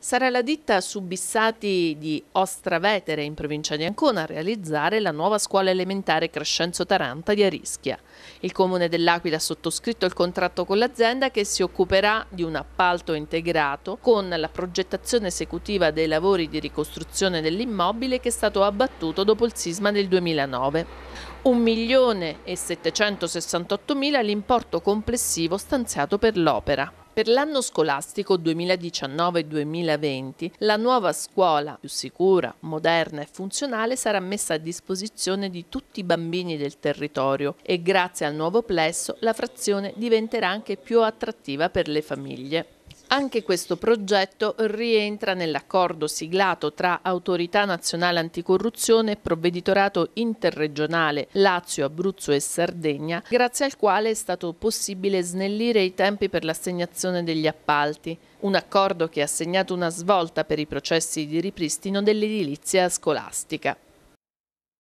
Sarà la ditta Subissati di Ostravetere in provincia di Ancona a realizzare la nuova scuola elementare Crescenzo Taranta di Arischia. Il comune dell'Aquila ha sottoscritto il contratto con l'azienda che si occuperà di un appalto integrato con la progettazione esecutiva dei lavori di ricostruzione dell'immobile che è stato abbattuto dopo il sisma del 2009. 1.768.000 l'importo complessivo stanziato per l'opera. Per l'anno scolastico 2019-2020 la nuova scuola, più sicura, moderna e funzionale, sarà messa a disposizione di tutti i bambini del territorio e grazie al nuovo plesso la frazione diventerà anche più attrattiva per le famiglie. Anche questo progetto rientra nell'accordo siglato tra Autorità Nazionale Anticorruzione e Provveditorato Interregionale Lazio, Abruzzo e Sardegna, grazie al quale è stato possibile snellire i tempi per l'assegnazione degli appalti. Un accordo che ha segnato una svolta per i processi di ripristino dell'edilizia scolastica.